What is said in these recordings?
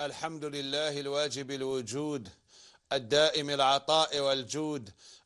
الحمد لله الواجب الوجود الدائم العطاء والجود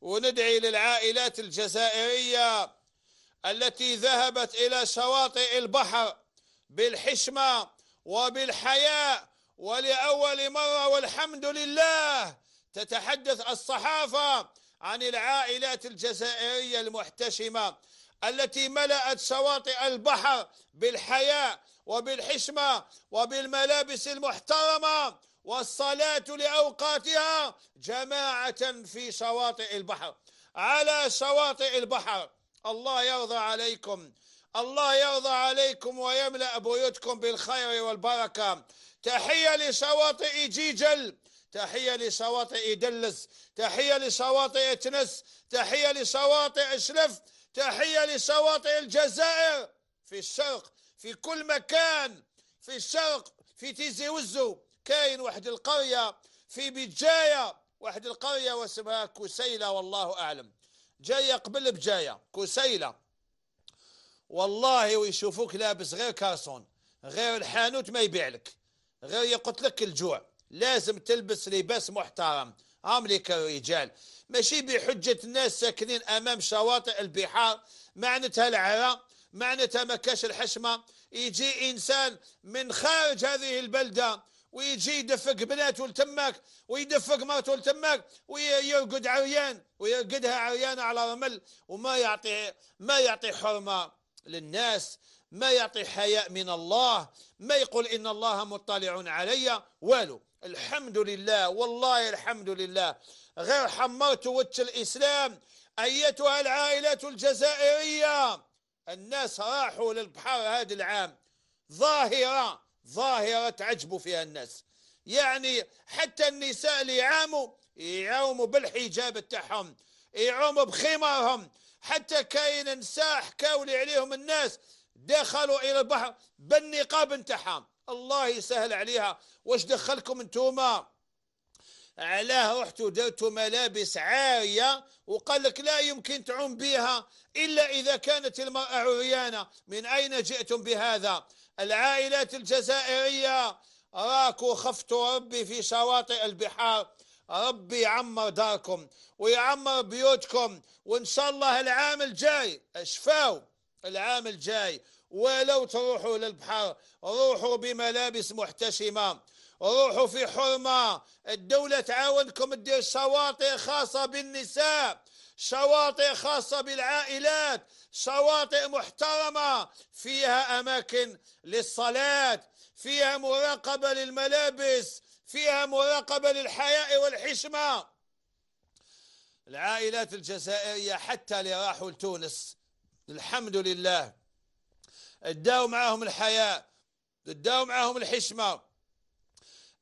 وندعي للعائلات الجزائرية التي ذهبت إلى شواطئ البحر بالحشمة وبالحياء ولأول مرة والحمد لله تتحدث الصحافة عن العائلات الجزائرية المحتشمة التي ملأت شواطئ البحر بالحياء وبالحشمة وبالملابس المحترمة والصلاة لأوقاتها جماعة في شواطئ البحر على شواطئ البحر الله يرضى عليكم الله يرضى عليكم ويملأ بيوتكم بالخير والبركة تحية لشواطئ جيجل تحية لشواطئ دلس تحية لشواطئ تنس تحية لشواطئ شلف تحية لشواطئ الجزائر في الشرق في كل مكان في الشرق في تيزي وزو كاين واحد القرية في بجاية واحد القرية واسمها كسيلة والله أعلم جاية قبل بجاية كسيلة والله ويشوفوك لابس غير كارسون غير الحانوت ما يبيع لك غير يقتلك الجوع لازم تلبس لباس محترم عملي الرجال ماشي بحجة الناس ساكنين أمام شواطئ البحار معنتها العرى معناتها ما كاش الحشمة يجي إنسان من خارج هذه البلدة ويجي يدفق بناته لتماك ويدفق مرته لتماك ويرقد عريان ويرقدها عريانة على رمل وما يعطي ما يعطي حرمة للناس ما يعطي حياء من الله ما يقول إن الله مطلع علي والو الحمد لله والله الحمد لله غير حمرت وجه الإسلام أيتها العائلات الجزائرية الناس راحوا للبحر هذا العام ظاهرة ظاهرة تعجب فيها الناس يعني حتى النساء اللي يعاموا يعاموا بالحجاب تاعهم يعوموا بخمارهم حتى كاين نساء حكاو عليهم الناس دخلوا الى البحر بالنقاب نتاعهم الله يسهل عليها واش دخلكم انتوما علاه رحتوا درتوا ملابس عارية وقال لك لا يمكن تعم بها إلا إذا كانت المرأة عريانة من أين جئتم بهذا العائلات الجزائرية راكوا خفتوا ربي في شواطئ البحار ربي يعمر داركم ويعمر بيوتكم وإن شاء الله العام الجاي اشفاو العام الجاي ولو تروحوا للبحر روحوا بملابس محتشمة روحوا في حرمة الدولة تعاونكم تدير شواطئ خاصة بالنساء شواطئ خاصة بالعائلات شواطئ محترمة فيها أماكن للصلاة فيها مراقبة للملابس فيها مراقبة للحياء والحشمة العائلات الجزائرية حتى اللي راحوا لتونس الحمد لله اداوا معاهم الحياء اداوا معاهم الحشمة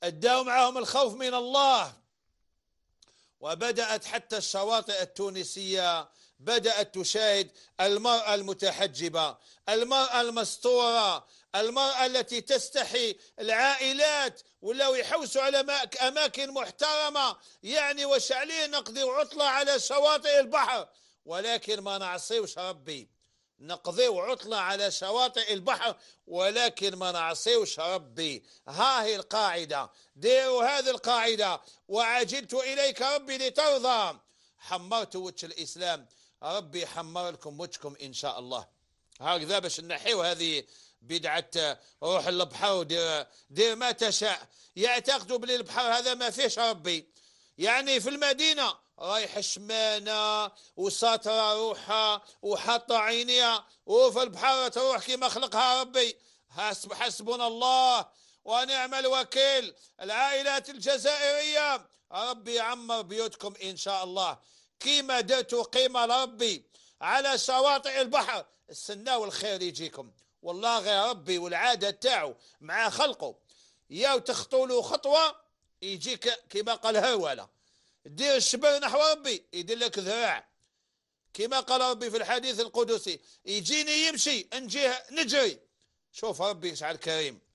اداوا معهم الخوف من الله وبدأت حتى الشواطئ التونسية بدأت تشاهد المرأة المتحجبة المرأة المستورة المرأة التي تستحي العائلات ولاو يحوسوا على أماكن محترمة يعني وش عليه نقضي عطلة على شواطئ البحر ولكن ما نعصيوش ربي نقضي عطلة على شواطئ البحر ولكن ما نعصيوش ربي ها هي القاعدة ديروا هذه القاعدة وعجلت إليك ربي لترضى حمرت وجه الإسلام ربي حمر لكم وجهكم إن شاء الله هكذا باش نحيو هذه بدعة روح البحر ودير دير ما تشاء يعتقدوا البحر هذا ما فيش ربي يعني في المدينة رايحة شمانة وساترة روحها وحاطة عينيها وفي البحر تروح كما خلقها ربي حسبنا الله ونعم الوكيل العائلات الجزائرية ربي يعمر بيوتكم إن شاء الله كيما درتوا قيمة لربي على شواطئ البحر استناوا الخير يجيكم والله غير ربي والعادة تاعو مع خلقه يا تخطوا له خطوة يجيك كما قال هوله دير الشبه نحو ربي يدير لك ذراع كما قال ربي في الحديث القدسي يجيني يمشي نجيه نجري شوف ربي شحال كريم